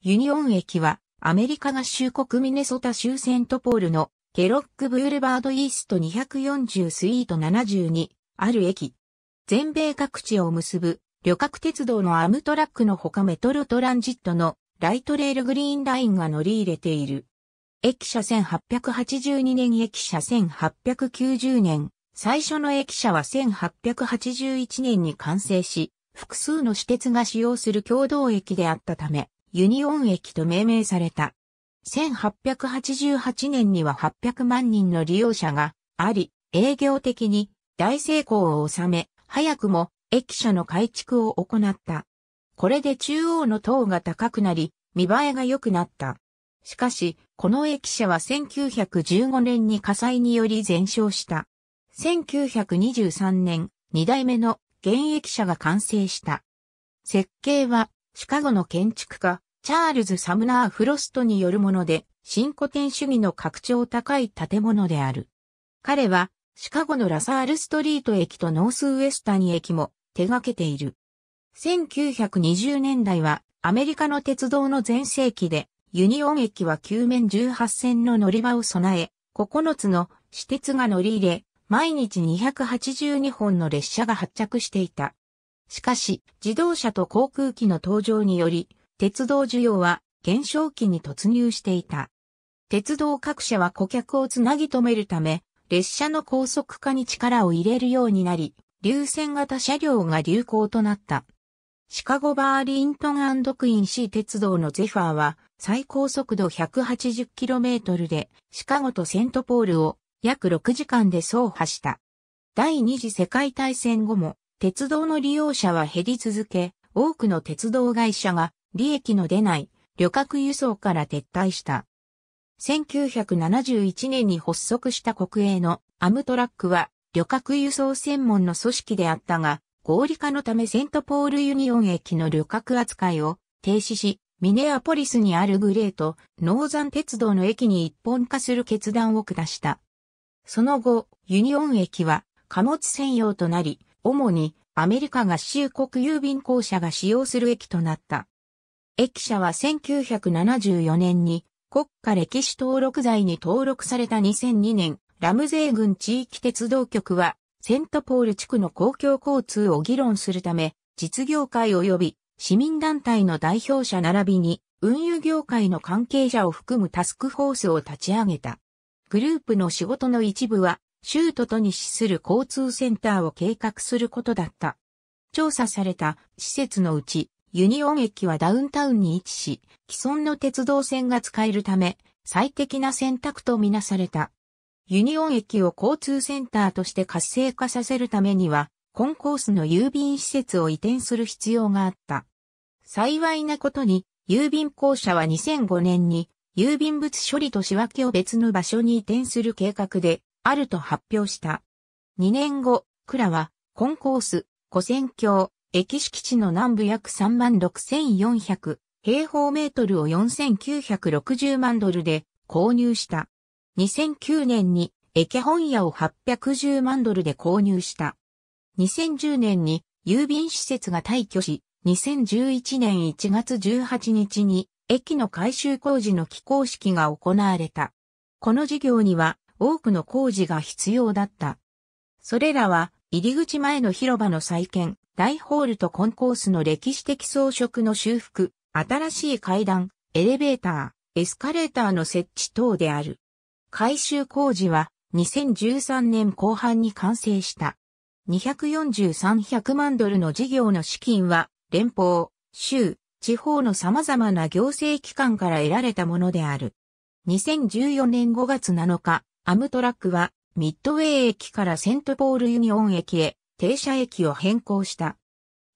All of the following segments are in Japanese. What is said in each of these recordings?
ユニオン駅は、アメリカ合衆国ミネソタ州セントポールのケロックブールバードイースト240スイート72ある駅。全米各地を結ぶ旅客鉄道のアムトラックのほかメトロトランジットのライトレールグリーンラインが乗り入れている。駅舎1882年駅舎1890年。最初の駅舎は1881年に完成し、複数の私鉄が使用する共同駅であったため、ユニオン駅と命名された。1888年には800万人の利用者があり、営業的に大成功を収め、早くも駅舎の改築を行った。これで中央の塔が高くなり、見栄えが良くなった。しかし、この駅舎は1915年に火災により全焼した。1923年、2代目の現役舎が完成した。設計はシカゴの建築家、チャールズ・サムナー・フロストによるもので、新古典主義の拡張高い建物である。彼は、シカゴのラサールストリート駅とノースウエスタニ駅も手掛けている。1920年代はアメリカの鉄道の全盛期で、ユニオン駅は9面18線の乗り場を備え、9つの私鉄が乗り入れ、毎日282本の列車が発着していた。しかし、自動車と航空機の登場により、鉄道需要は減少期に突入していた。鉄道各社は顧客をつなぎ止めるため、列車の高速化に力を入れるようになり、流線型車両が流行となった。シカゴバーリントンクイーン C 鉄道のゼファーは最高速度 180km でシカゴとセントポールを約6時間で走破した。第二次世界大戦後も鉄道の利用者は減り続け、多くの鉄道会社が利益の出ない旅客輸送から撤退した。1971年に発足した国営のアムトラックは旅客輸送専門の組織であったが、合理化のためセントポールユニオン駅の旅客扱いを停止し、ミネアポリスにあるグレート、ノーザン鉄道の駅に一本化する決断を下した。その後、ユニオン駅は貨物専用となり、主にアメリカ合衆国郵便公社が使用する駅となった。駅舎は1974年に国家歴史登録罪に登録された2002年、ラムゼー郡地域鉄道局はセントポール地区の公共交通を議論するため、実業界及び市民団体の代表者並びに運輸業界の関係者を含むタスクフォースを立ち上げた。グループの仕事の一部は州都と西する交通センターを計画することだった。調査された施設のうち、ユニオン駅はダウンタウンに位置し、既存の鉄道線が使えるため、最適な選択とみなされた。ユニオン駅を交通センターとして活性化させるためには、コンコースの郵便施設を移転する必要があった。幸いなことに、郵便公社は2005年に、郵便物処理と仕分けを別の場所に移転する計画で、あると発表した。2年後、ラは、コンコース、古戦橋、駅敷地の南部約36,400平方メートルを4,960万ドルで購入した。2009年に駅本屋を810万ドルで購入した。2010年に郵便施設が退去し、2011年1月18日に駅の改修工事の起工式が行われた。この事業には多くの工事が必要だった。それらは入り口前の広場の再建、大ホールとコンコースの歴史的装飾の修復、新しい階段、エレベーター、エスカレーターの設置等である。改修工事は2013年後半に完成した。24300万ドルの事業の資金は連邦、州、地方の様々な行政機関から得られたものである。2014年5月7日、アムトラックは、ミッドウェー駅からセントポールユニオン駅へ、停車駅を変更した。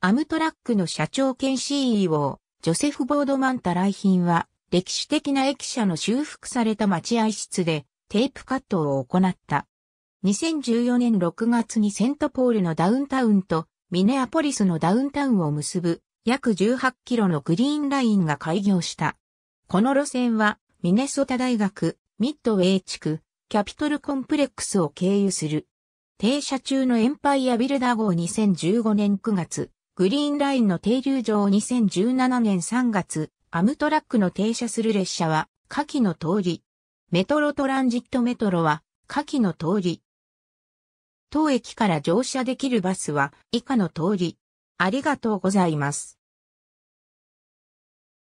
アムトラックの社長兼 CEO、ジョセフ・ボードマンた来賓は、歴史的な駅舎の修復された待合室で、テープカットを行った。2014年6月にセントポールのダウンタウンとミネアポリスのダウンタウンを結ぶ約18キロのグリーンラインが開業した。この路線はミネソタ大学、ミッドウェイ地区、キャピトルコンプレックスを経由する。停車中のエンパイアビルダー号2015年9月、グリーンラインの停留場2017年3月、アムトラックの停車する列車は、下記の通り。メトロトランジットメトロは、下記の通り。当駅から乗車できるバスは、以下の通り。ありがとうございます。